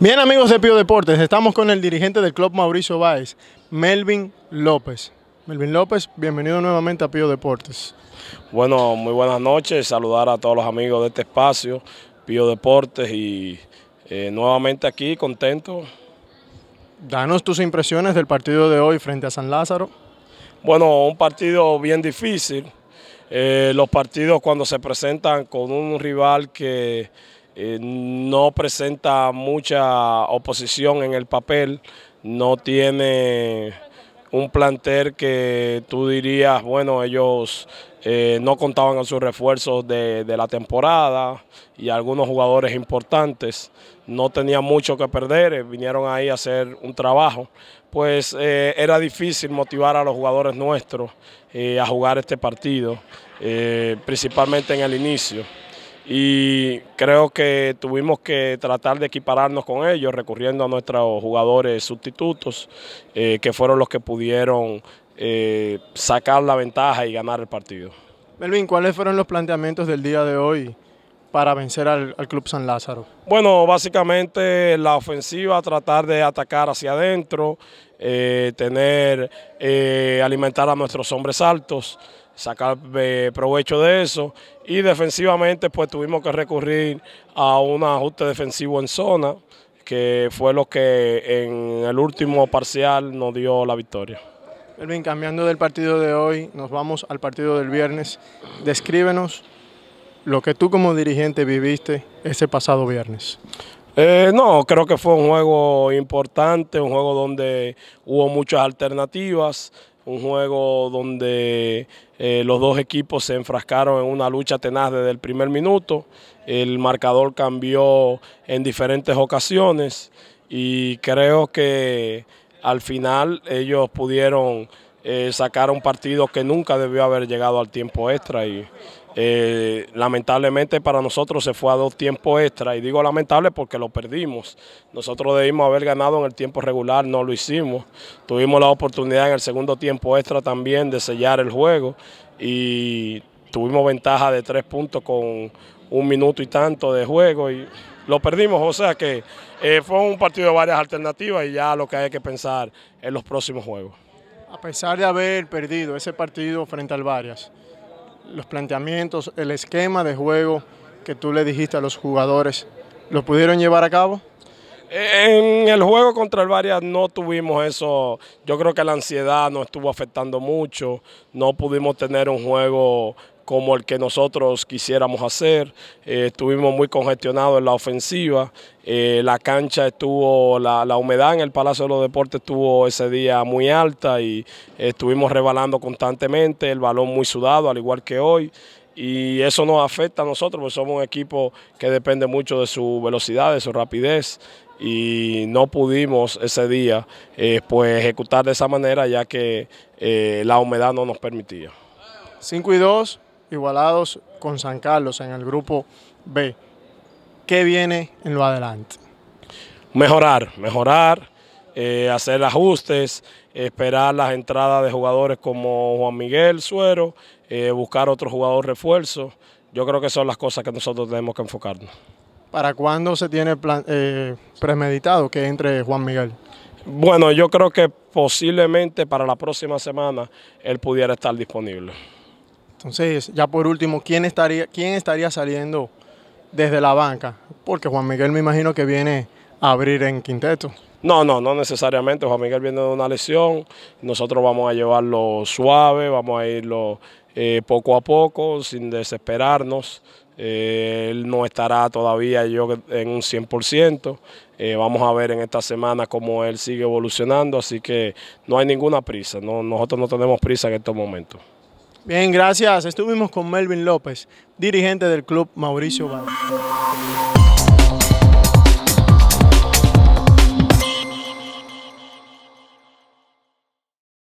Bien amigos de Pío Deportes, estamos con el dirigente del club Mauricio Báez, Melvin López. Melvin López, bienvenido nuevamente a Pío Deportes. Bueno, muy buenas noches, saludar a todos los amigos de este espacio, Pío Deportes y eh, nuevamente aquí contento. Danos tus impresiones del partido de hoy frente a San Lázaro. Bueno, un partido bien difícil. Eh, los partidos cuando se presentan con un rival que eh, no presenta mucha oposición en el papel, no tiene un plantel que tú dirías, bueno, ellos eh, no contaban con sus refuerzos de, la temporada y algunos jugadores importantes. No tenían mucho que perder, eh, vinieron ahí a hacer un trabajo. Pues eh, era difícil motivar a los jugadores nuestros a jugar este partido, principalmente en el inicio y creo que tuvimos que tratar de equipararnos con ellos, recurriendo a nuestros jugadores sustitutos, eh, que fueron los que pudieron eh, sacar la ventaja y ganar el partido. Melvin, ¿cuáles fueron los planteamientos del día de hoy para vencer al, Club San Lázaro? Bueno, básicamente la ofensiva, tratar de atacar hacia adentro, eh, tener, eh, alimentar a nuestros hombres altos, sacar eh, provecho de eso. Y defensivamente, pues tuvimos que recurrir a un ajuste defensivo en zona, que fue lo que en el último parcial nos dio la victoria. Elvin, cambiando del partido de hoy, nos vamos al partido del viernes. Descríbenos lo que tú como dirigente viviste ese pasado viernes. Eh, no, creo que fue un juego importante, un juego donde hubo muchas alternativas, un juego donde eh, los dos equipos se enfrascaron en una lucha tenaz desde el primer minuto, el marcador cambió en diferentes ocasiones y creo que al final ellos pudieron eh, sacar un partido que nunca debió haber llegado al tiempo extra y eh, lamentablemente para nosotros se fue a dos tiempos extra y digo lamentable porque lo perdimos. Nosotros debimos haber ganado en el tiempo regular, no lo hicimos. Tuvimos la oportunidad en el segundo tiempo extra también de sellar el juego y tuvimos ventaja de tres puntos con un minuto y tanto de juego y lo perdimos, o sea que eh, fue un partido de varias alternativas y ya lo que hay que pensar en los próximos juegos. A pesar de haber perdido ese partido frente al Varias, los planteamientos, el esquema de juego que tú le dijiste a los jugadores, ¿lo pudieron llevar a cabo? En el juego contra el Varias no tuvimos eso. Yo creo que la ansiedad nos estuvo afectando mucho. No pudimos tener un juego como el que nosotros quisiéramos hacer. Eh, estuvimos muy congestionados en la ofensiva. Eh, la cancha estuvo, la, humedad en el Palacio de los Deportes estuvo ese día muy alta y eh, estuvimos rebalando constantemente, el balón muy sudado, al igual que hoy y eso nos afecta a nosotros, porque somos un equipo que depende mucho de su velocidad, de su rapidez, y no pudimos ese día pues ejecutar de esa manera, ya que la humedad no nos permitía. 5 y 2, igualados con San Carlos en el grupo B. ¿Qué viene en lo adelante? Mejorar, mejorar, eh, hacer ajustes, esperar las entradas de jugadores como Juan Miguel Suero, eh, buscar otro jugador refuerzo. Yo creo que son las cosas que nosotros tenemos que enfocarnos. ¿Para cuándo se tiene plan, eh, premeditado que entre Juan Miguel? Bueno, yo creo que posiblemente para la próxima semana él pudiera estar disponible. Entonces, ya por último, ¿quién estaría, quién estaría saliendo desde la banca? Porque Juan Miguel me imagino que viene a abrir en quinteto. No, no, no necesariamente. Juan Miguel viene de una lesión. Nosotros vamos a llevarlo suave, vamos a irlo eh, poco a poco, sin desesperarnos. Eh, él no estará todavía yo en un 100%. Eh, vamos a ver en esta semana cómo él sigue evolucionando, así que no hay ninguna prisa. No, nosotros no tenemos prisa en estos momentos. Bien, gracias. Estuvimos con Melvin López, dirigente del club Mauricio Valle.